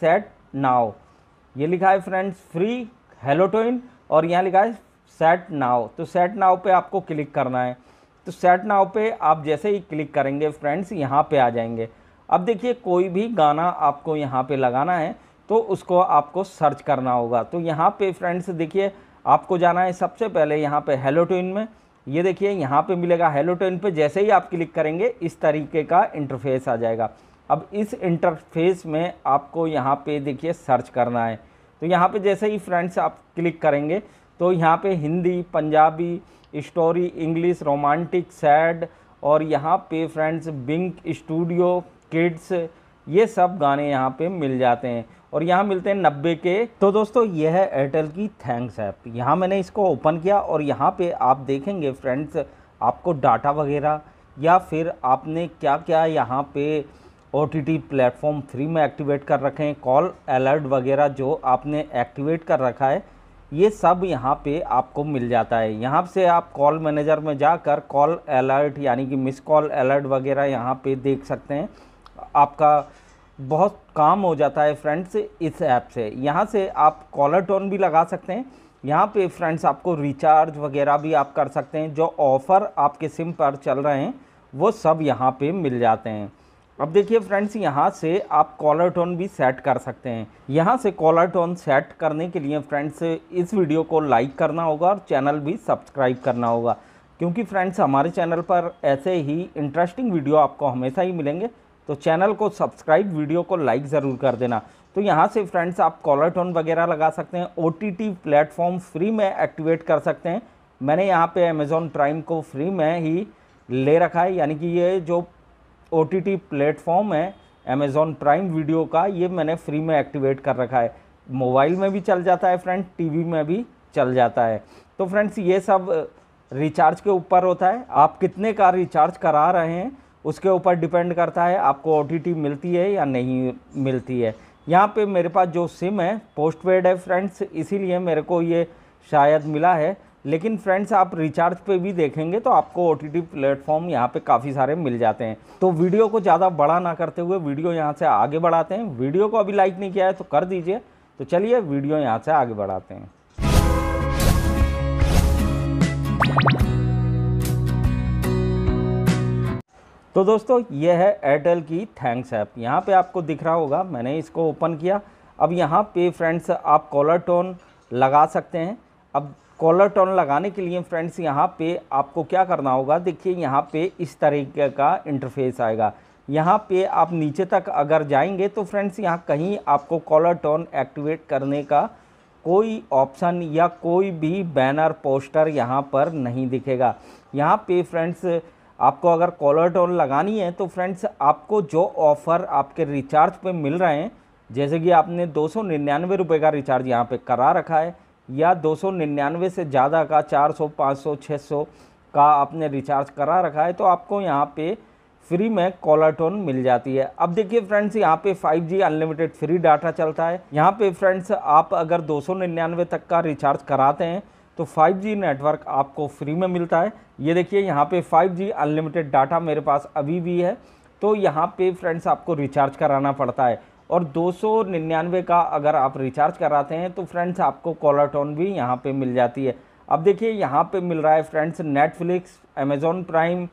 set नाव ये लिखा है फ्रेंड्स फ्री हेलोटोइन और यहाँ लिखा है सेट नाव तो सेट नाव पे आपको क्लिक करना है तो सेट नाव पे आप जैसे ही क्लिक करेंगे फ्रेंड्स यहाँ पे आ जाएंगे अब देखिए कोई भी गाना आपको यहाँ पे लगाना है तो उसको आपको सर्च करना होगा तो यहाँ पे फ्रेंड्स देखिए आपको जाना है सबसे पहले यहाँ पे हेलोटोइन में ये देखिए यहाँ पे मिलेगा हेलोटोइन पे जैसे ही आप क्लिक करेंगे इस तरीके का इंटरफेस आ जाएगा अब इस इंटरफेस में आपको यहाँ पे देखिए सर्च करना है तो यहाँ पे जैसे ही फ्रेंड्स आप क्लिक करेंगे तो यहाँ पे Hindi Punjabi story English romantic sad और यहाँ पे फ्रेंड्स बिंक स्टूडियो किड्स ये सब गाने यहाँ पे मिल जाते हैं और यहाँ मिलते हैं नब्बे के तो दोस्तों यह है एयरटेल की थैंक्स ऐप यहाँ मैंने इसको ओपन किया और यहाँ पर आप देखेंगे फ्रेंड्स आपको डाटा वगैरह या फिर आपने क्या क्या यहाँ पर ओ टी प्लेटफॉर्म थ्री में एक्टिवेट कर रखे हैं कॉल अलर्ट वगैरह जो आपने एक्टिवेट कर रखा है ये सब यहाँ पे आपको मिल जाता है यहाँ से आप कॉल मैनेजर में जाकर कॉल अलर्ट यानी कि मिस कॉल अलर्ट वगैरह यहाँ पे देख सकते हैं आपका बहुत काम हो जाता है फ्रेंड्स इस ऐप से यहाँ से आप कॉलर टोन भी लगा सकते हैं यहाँ पे फ्रेंड्स आपको रिचार्ज वगैरह भी आप कर सकते हैं जो ऑफ़र आपके सिम पर चल रहे हैं वो सब यहाँ पर मिल जाते हैं अब देखिए फ्रेंड्स यहाँ से आप कॉलर टोन भी सेट कर सकते हैं यहाँ से कॉलर टोन सेट करने के लिए फ्रेंड्स इस वीडियो को लाइक करना होगा और चैनल भी सब्सक्राइब करना होगा क्योंकि फ्रेंड्स हमारे चैनल पर ऐसे ही इंटरेस्टिंग वीडियो आपको हमेशा ही मिलेंगे तो चैनल को सब्सक्राइब वीडियो को लाइक ज़रूर कर देना तो यहाँ से फ्रेंड्स आप कॉलर टोन वगैरह लगा सकते हैं ओ प्लेटफॉर्म फ्री में एक्टिवेट कर सकते हैं मैंने यहाँ पर अमेज़ॉन प्राइम को फ्री में ही ले रखा है यानी कि ये जो ओ टी प्लेटफॉर्म है अमेजोन प्राइम वीडियो का ये मैंने फ्री में एक्टिवेट कर रखा है मोबाइल में भी चल जाता है फ्रेंड टीवी में भी चल जाता है तो फ्रेंड्स ये सब रिचार्ज के ऊपर होता है आप कितने का रिचार्ज करा रहे हैं उसके ऊपर डिपेंड करता है आपको ओ मिलती है या नहीं मिलती है यहाँ पे मेरे पास जो सिम है पोस्ट पेड है फ्रेंड्स इसीलिए मेरे को ये शायद मिला है लेकिन फ्रेंड्स आप रिचार्ज पे भी देखेंगे तो आपको ओ टी प्लेटफॉर्म यहाँ पे काफ़ी सारे मिल जाते हैं तो वीडियो को ज़्यादा बड़ा ना करते हुए वीडियो यहाँ से आगे बढ़ाते हैं वीडियो को अभी लाइक नहीं किया है तो कर दीजिए तो चलिए वीडियो यहाँ से आगे बढ़ाते हैं तो दोस्तों यह है एयरटेल की थैंक्स ऐप यहाँ पे आपको दिख रहा होगा मैंने इसको ओपन किया अब यहाँ पे फ्रेंड्स आप कॉलर टोन लगा सकते हैं अब कॉलर टर्न लगाने के लिए फ्रेंड्स यहाँ पे आपको क्या करना होगा देखिए यहाँ पे इस तरीके का इंटरफेस आएगा यहाँ पे आप नीचे तक अगर जाएंगे तो फ्रेंड्स यहाँ कहीं आपको कॉलर टर्न एक्टिवेट करने का कोई ऑप्शन या कोई भी बैनर पोस्टर यहाँ पर नहीं दिखेगा यहाँ पे फ्रेंड्स आपको अगर कॉलर टोन लगानी है तो फ्रेंड्स आपको जो ऑफ़र आपके रिचार्ज पे मिल रहे हैं जैसे कि आपने दो सौ निन्यानवे रुपये का रिचार्ज यहाँ पे करा रखा है या 299 से ज़्यादा का 400, 500, 600 का आपने रिचार्ज करा रखा है तो आपको यहाँ पे फ्री में कॉलर टोन मिल जाती है अब देखिए फ्रेंड्स यहाँ पे 5G अनलिमिटेड फ्री डाटा चलता है यहाँ पे फ्रेंड्स आप अगर 299 तक का रिचार्ज कराते हैं तो 5G नेटवर्क आपको फ्री में मिलता है ये देखिए यहाँ पे 5G अनलिमिटेड डाटा मेरे पास अभी भी है तो यहाँ पे फ्रेंड्स आपको रिचार्ज कराना पड़ता है और दो का अगर आप रिचार्ज कराते हैं तो फ्रेंड्स आपको कॉलर टोन भी यहाँ पर मिल जाती है अब देखिए यहाँ पे मिल रहा है friends Netflix Amazon prime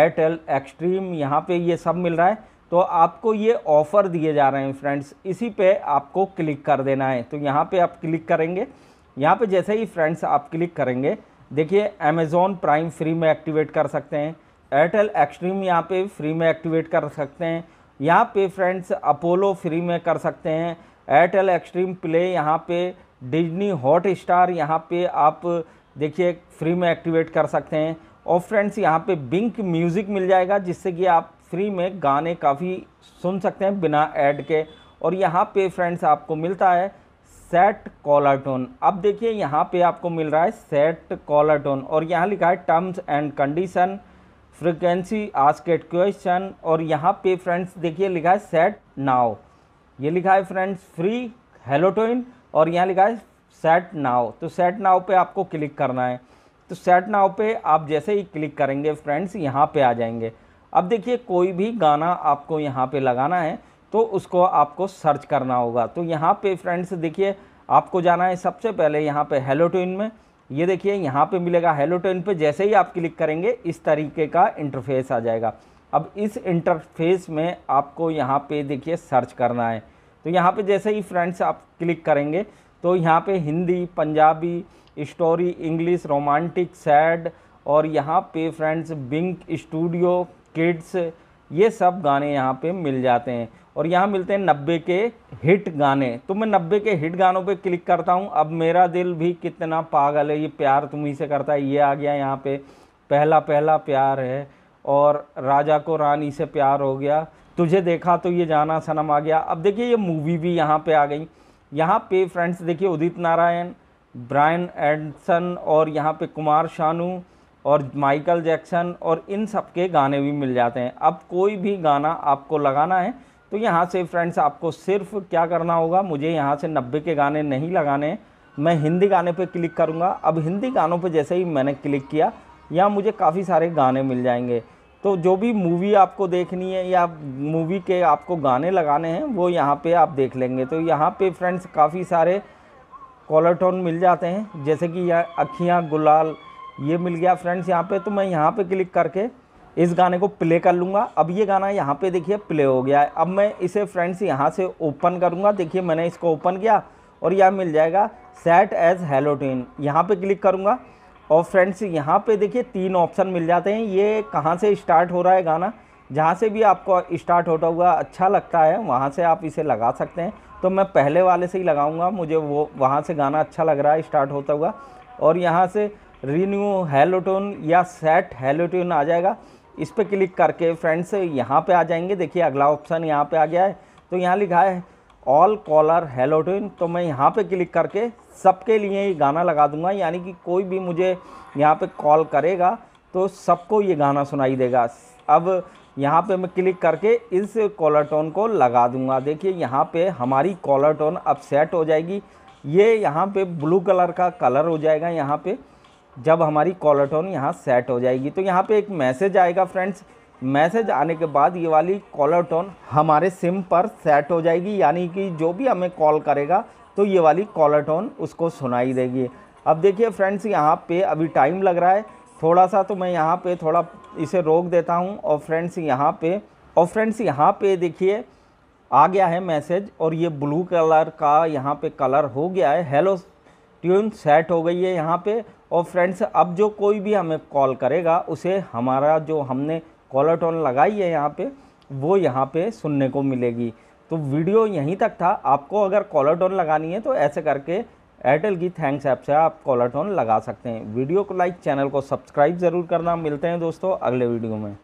Airtel Xstream यहाँ पे ये सब मिल रहा है तो आपको ये ऑफ़र दिए जा रहे हैं फ्रेंड्स इसी पे आपको क्लिक कर देना है तो यहाँ पे आप क्लिक करेंगे यहाँ पे जैसे ही फ्रेंड्स आप क्लिक करेंगे देखिए अमेज़ोन प्राइम फ्री में एक्टिवेट कर सकते हैं एयरटेल एक्सट्रीम यहाँ पर फ्री में एक्टिवेट कर सकते हैं यहाँ पे फ्रेंड्स अपोलो फ्री में कर सकते हैं एयरटेल एक्सट्रीम प्ले यहाँ पे डिजनी हॉट स्टार यहाँ पे आप देखिए फ्री में एक्टिवेट कर सकते हैं और फ्रेंड्स यहाँ पे बिंक म्यूज़िक मिल जाएगा जिससे कि आप फ्री में गाने काफ़ी सुन सकते हैं बिना ऐड के और यहाँ पे फ्रेंड्स आपको मिलता है सेट कॉलर टोन अब देखिए यहाँ पे आपको मिल रहा है सेट कॉलर टोन और यहाँ लिखा है terms and condition frequency asked question और यहाँ पे फ्रेंड्स देखिए लिखा है सेट नाव ये लिखा है फ्रेंड्स फ्री हेलोटोइन और यहाँ लिखा है सेट नाव तो सेट नाव पे आपको क्लिक करना है तो सेट नाव पे आप जैसे ही क्लिक करेंगे फ्रेंड्स यहाँ पे आ जाएंगे अब देखिए कोई भी गाना आपको यहाँ पे लगाना है तो उसको आपको सर्च करना होगा तो यहाँ पे फ्रेंड्स देखिए आपको जाना है सबसे पहले यहाँ पे हेलोटोइन में ये देखिए यहाँ पे मिलेगा हेलो टेन पे जैसे ही आप क्लिक करेंगे इस तरीके का इंटरफेस आ जाएगा अब इस इंटरफेस में आपको यहाँ पे देखिए सर्च करना है तो यहाँ पे जैसे ही फ्रेंड्स आप क्लिक करेंगे तो यहाँ पे Hindi Punjabi story English romantic sad और यहाँ पे फ्रेंड्स बिंक स्टूडियो किड्स ये सब गाने यहाँ पे मिल जाते हैं और यहाँ मिलते हैं नब्बे के हिट गाने तो मैं नब्बे के हिट गानों पे क्लिक करता हूँ अब मेरा दिल भी कितना पागल है ये प्यार तुम्हें से करता है ये आ गया यहाँ पे पहला पहला प्यार है और राजा को रानी से प्यार हो गया तुझे देखा तो ये जाना सनम आ गया अब देखिए ये मूवी भी यहाँ पर आ गई यहाँ पे फ्रेंड्स देखिए उदित नारायण ब्रायन एडसन और यहाँ पे कुमार शानू और माइकल जैक्सन और इन सब के गाने भी मिल जाते हैं अब कोई भी गाना आपको लगाना है तो यहाँ से फ्रेंड्स आपको सिर्फ क्या करना होगा मुझे यहाँ से नब्बे के गाने नहीं लगाने मैं हिंदी गाने पर क्लिक करूँगा अब हिंदी गानों पर जैसे ही मैंने क्लिक किया यहाँ मुझे काफ़ी सारे गाने मिल जाएंगे तो जो भी मूवी आपको देखनी है या मूवी के आपको गाने लगाने हैं वो यहाँ पे आप देख लेंगे तो यहाँ पे फ्रेंड्स काफ़ी सारे कॉलर टोन मिल जाते हैं जैसे कि यह अखियाँ गुलाल ये मिल गया फ्रेंड्स यहाँ पे तो मैं यहाँ पे क्लिक करके इस गाने को प्ले कर लूँगा अब ये गाना यहाँ पे देखिए प्ले हो गया है अब मैं इसे फ्रेंड्स यहाँ से ओपन करूँगा देखिए मैंने इसको ओपन किया और यह मिल जाएगा सेट एज हेलोटीन यहाँ पे क्लिक करूँगा और फ्रेंड्स यहाँ पे देखिए तीन ऑप्शन मिल जाते हैं ये कहाँ से स्टार्ट हो रहा है गाना जहाँ से भी आपको स्टार्ट होता हुआ अच्छा लगता है वहाँ से आप इसे लगा सकते हैं तो मैं पहले वाले से ही लगाऊँगा मुझे वो वहाँ से गाना अच्छा लग रहा है स्टार्ट होता हुआ और यहाँ से रीन्यू हेलोटोन या सेट हेलोटोन आ जाएगा इस पर क्लिक करके फ्रेंड्स यहाँ पे आ जाएंगे देखिए अगला ऑप्शन यहाँ पे आ गया है तो यहाँ लिखा है ऑल कॉलर हेलो ट्यून तो मैं यहाँ पे क्लिक करके सबके लिए ये गाना लगा दूंगा यानी कि कोई भी मुझे यहाँ पे कॉल करेगा तो सबको ये गाना सुनाई देगा अब यहाँ पे मैं क्लिक करके इस कॉलर टोन को लगा दूंगा देखिए यहाँ पे हमारी कॉलर टोन अब सेट हो जाएगी ये यहाँ पे ब्लू कलर का कलर हो जाएगा यहाँ पे जब हमारी कॉलर टोन यहाँ सेट हो जाएगी तो यहाँ पे एक मैसेज आएगा फ्रेंड्स मैसेज आने के बाद ये वाली कॉलर टोन हमारे सिम पर सेट हो जाएगी यानी कि जो भी हमें कॉल करेगा तो ये वाली कॉलर टोन उसको सुनाई देगी अब देखिए फ्रेंड्स यहाँ पे अभी टाइम लग रहा है थोड़ा सा तो मैं यहाँ पे थोड़ा इसे रोक देता हूँ और फ्रेंड्स यहाँ पे और फ्रेंड्स यहाँ पे देखिए आ गया है मैसेज और ये ब्लू कलर का यहाँ पे कलर हो गया है हेलो ट्यून सेट हो गई है यहाँ पे और फ्रेंड्स अब जो कोई भी हमें कॉल करेगा उसे हमारा जो हमने कॉलर टोन लगाई है यहाँ पे वो यहाँ पे सुनने को मिलेगी तो वीडियो यहीं तक था आपको अगर कॉलर टोन लगानी है तो ऐसे करके एयरटेल की थैंक्स ऐप से आप कॉलर टोन लगा सकते हैं वीडियो को लाइक चैनल को सब्सक्राइब ज़रूर करना मिलते हैं दोस्तों अगले वीडियो में